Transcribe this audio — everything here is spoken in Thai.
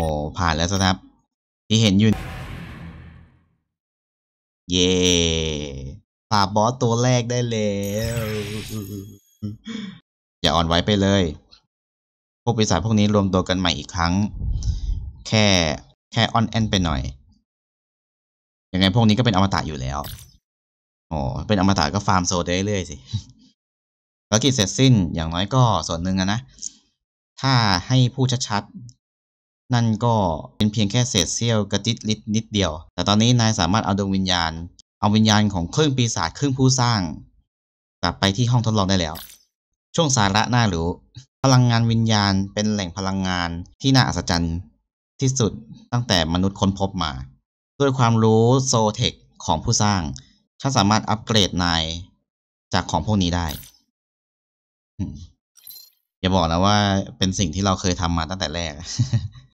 โอ้ผ่านแล้วสครับที่เห็นอยู่เย่ผ่าบอสตัวแรกได้แล้วอย่าอ่อนไว้ไปเลยพวกปีศาจพวกนี้รวมตัวกันใหม่อีกครั้ง แค่แค่ออนแอนไปหน่อยยังไงพวกนี้ก็เป็นอมตะอยู่แล้ว โอ้เป็นอมตะก็ฟาร์มโซดเรื่อยสิภารกิจเสร็จสิ้นอย่างน้อยก็ส่วนหนึ่งนะถ้าให้ผู้ชัดนั่นก็เป็นเพียงแค่เศษเสี้ยวกระติดลิดนิดเดียว แต่ตอนนี้นายสามารถเอาดวงวิญญาณ เอาวิญญาณของครึ่งปีศาจครึ่งผู้สร้างกลับไปที่ห้องทดลองได้แล้ว ช่วงสาระน่ารู้ พลังงานวิญญาณเป็นแหล่งพลังงานที่น่าอัศจรรย์ที่สุดตั้งแต่มนุษย์ค้นพบมา ด้วยความรู้โซเทคของผู้สร้างฉันสามารถอัปเกรดนาย จากของพวกนี้ได้ อย่าบอกนะว่า เป็นสิ่งที่เราเคยทำมาตั้งแต่แรก